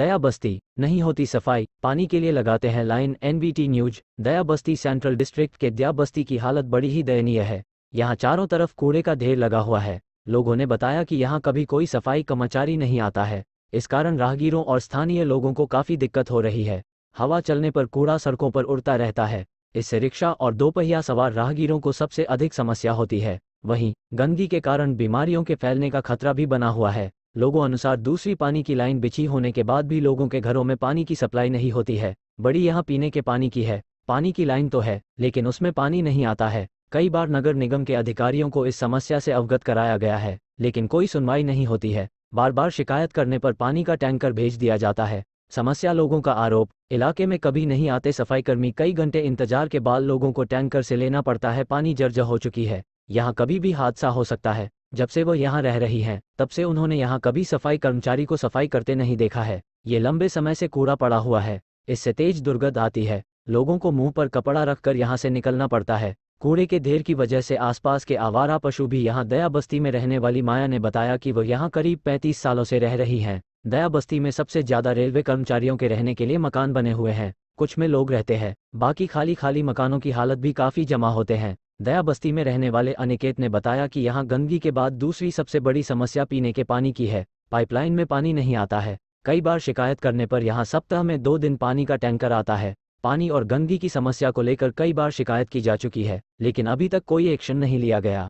दया बस्ती नहीं होती सफाई पानी के लिए लगाते हैं लाइन एनबीटी न्यूज दया बस्ती सेंट्रल डिस्ट्रिक्ट के दया बस्ती की हालत बड़ी ही दयनीय है यहाँ चारों तरफ कूड़े का ढेर लगा हुआ है लोगों ने बताया कि यहाँ कभी कोई सफाई कर्मचारी नहीं आता है इस कारण राहगीरों और स्थानीय लोगों को काफी दिक्कत हो रही है हवा चलने पर कूड़ा सड़कों पर उड़ता रहता है इससे रिक्शा और दोपहिया सवार राहगीरों को सबसे अधिक समस्या होती है वहीं गंदगी के कारण बीमारियों के फैलने का खतरा भी बना हुआ है लोगों अनुसार दूसरी पानी की लाइन बिछी होने के बाद भी लोगों के घरों में पानी की सप्लाई नहीं होती है बड़ी यहाँ पीने के पानी की है पानी की लाइन तो है लेकिन उसमें पानी नहीं आता है कई बार नगर निगम के अधिकारियों को इस समस्या से अवगत कराया गया है लेकिन कोई सुनवाई नहीं होती है बार बार शिकायत करने पर पानी का टैंकर भेज दिया जाता है समस्या लोगों का आरोप इलाके में कभी नहीं आते सफाईकर्मी कई घंटे इंतजार के बाद लोगों को टैंकर से लेना पड़ता है पानी जर्जर हो चुकी है यहाँ कभी भी हादसा हो सकता है जब से वो यहाँ रह रही हैं, तब से उन्होंने यहाँ कभी सफाई कर्मचारी को सफाई करते नहीं देखा है ये लंबे समय से कूड़ा पड़ा हुआ है इससे तेज दुर्गंध आती है लोगों को मुंह पर कपड़ा रखकर यहाँ से निकलना पड़ता है कूड़े के ढेर की वजह से आसपास के आवारा पशु भी यहाँ दया बस्ती में रहने वाली माया ने बताया कि वो यहाँ करीब 35 सालों से रह रही हैं दया बस्ती में सबसे ज्यादा रेलवे कर्मचारियों के रहने के लिए मकान बने हुए हैं कुछ में लोग रहते हैं बाकी खाली खाली मकानों की हालत भी काफी जमा होते हैं दया बस्ती में रहने वाले अनिकेत ने बताया कि यहाँ गंदगी के बाद दूसरी सबसे बड़ी समस्या पीने के पानी की है पाइपलाइन में पानी नहीं आता है कई बार शिकायत करने पर यहाँ सप्ताह में दो दिन पानी का टैंकर आता है पानी और गंदगी की समस्या को लेकर कई बार शिकायत की जा चुकी है लेकिन अभी तक कोई एक्शन नहीं लिया गया